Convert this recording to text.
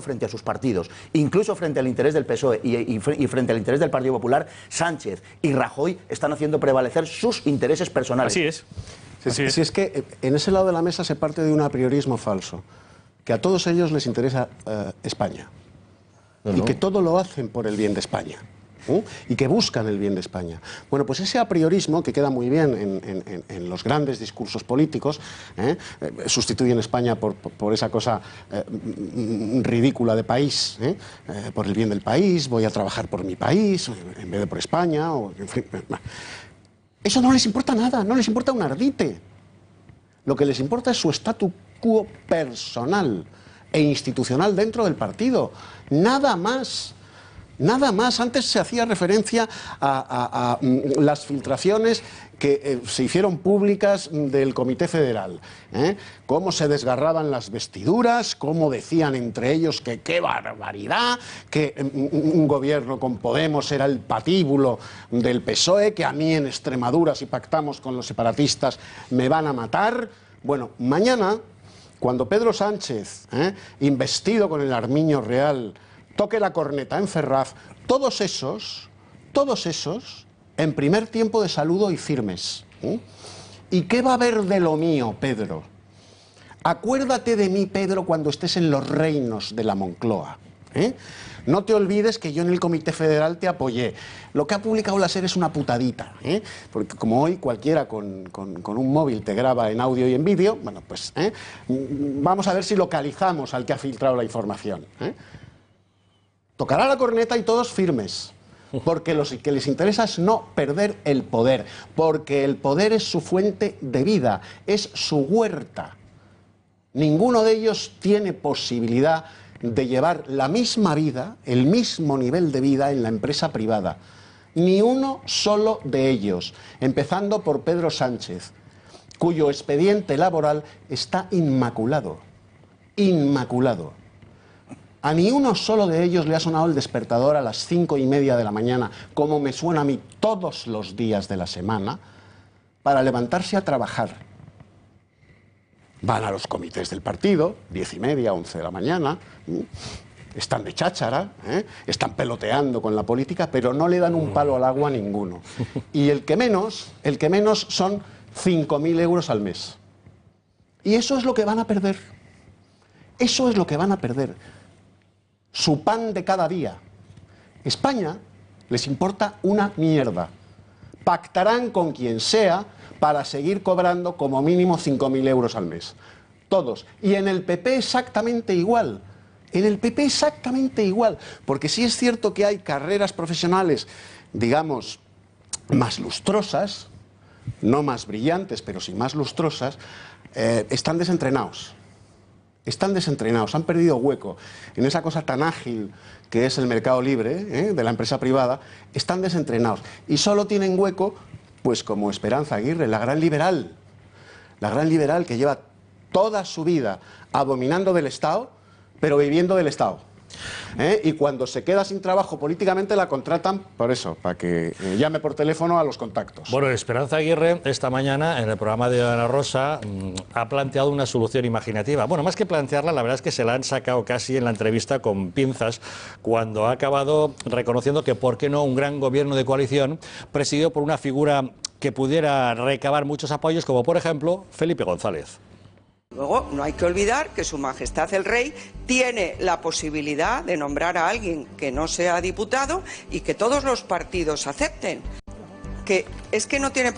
frente a sus partidos, incluso frente al interés del PSOE y, frente al interés del Partido Popular, Sánchez y Rajoy están haciendo prevalecer sus intereses personales. Así es. Sí, Si es que eh, en ese lado de la mesa se parte de un apriorismo falso, que a todos ellos les interesa eh, España y que todo lo hacen por el bien de España. ¿eh? y que buscan el bien de España. Bueno, pues ese a apriorismo que queda muy bien en, los grandes discursos políticos, ¿eh? Eh, sustituyen España por, esa cosa mm, ridícula de país, por el bien del país, voy a trabajar por mi país en vez de por España, eso no les importa nada, no les importa un ardite. Lo que les importa es su statu quo personal e institucional dentro del partido. Nada más. Nada más, antes se hacía referencia a, mm, las filtraciones que eh, se hicieron públicas mm, del Comité Federal. ¿eh? Cómo se desgarraban las vestiduras, cómo decían entre ellos que qué barbaridad, que mm, un gobierno con Podemos era el patíbulo del PSOE, que a mí en Extremadura, si pactamos con los separatistas, me van a matar. Bueno, mañana, cuando Pedro Sánchez, ¿eh? investido con el Armiño Real, toque la corneta en Ferraz, todos esos, todos esos, en primer tiempo de saludo y firmes. ¿eh? ¿Y qué va a haber de lo mío, Pedro? Acuérdate de mí, Pedro, cuando estés en los reinos de la Moncloa. ¿eh? No te olvides que yo en el Comité Federal te apoyé. Lo que ha publicado la SER es una putadita, ¿eh? porque como hoy cualquiera con, un móvil te graba en audio y en vídeo, bueno, pues vamos a ver si localizamos al que ha filtrado la información tocará la corneta y todos firmes. Porque lo que les interesa es no perder el poder, porque el poder es su fuente de vida, es su huerta. Ninguno de ellos tiene posibilidad de llevar la misma vida, el mismo nivel de vida en la empresa privada. Ni uno solo de ellos, empezando por Pedro Sánchez, cuyo expediente laboral está inmaculado, inmaculado. A ni uno solo de ellos le ha sonado el despertador a las cinco y media de la mañana, como me suena a mí todos los días de la semana, para levantarse a trabajar. Van a los comités del partido, diez y media, once de la mañana, están de cháchara, ¿eh? están peloteando con la política, pero no le dan un palo al agua a ninguno. Y el que menos, el que menos son mil euros al mes. Y eso es lo que van a perder. Eso es lo que van a perder su pan de cada día. España les importa una mierda. Pactarán con quien sea para seguir cobrando como mínimo 5.000 euros al mes. Todos. Y en el PP exactamente igual. En el PP exactamente igual. Porque sí es cierto que hay carreras profesionales, digamos, más lustrosas, no más brillantes, pero sí más lustrosas, eh, están desentrenados están desentrenados, han perdido hueco en esa cosa tan ágil que es el mercado libre ¿eh? de la empresa privada, están desentrenados y solo tienen hueco, pues como Esperanza Aguirre, la gran liberal, la gran liberal que lleva toda su vida abominando del Estado, pero viviendo del Estado. ¿Eh? Y cuando se queda sin trabajo políticamente la contratan por eso, para que eh, llame por teléfono a los contactos. Bueno, Esperanza Aguirre esta mañana en el programa de Ana Rosa mm, ha planteado una solución imaginativa. Bueno, más que plantearla, la verdad es que se la han sacado casi en la entrevista con pinzas cuando ha acabado reconociendo que por qué no un gran gobierno de coalición presidido por una figura que pudiera recabar muchos apoyos, como por ejemplo Felipe González. Luego, no hay que olvidar que Su Majestad el Rey tiene la posibilidad de nombrar a alguien que no sea diputado y que todos los partidos acepten. Que es que no tiene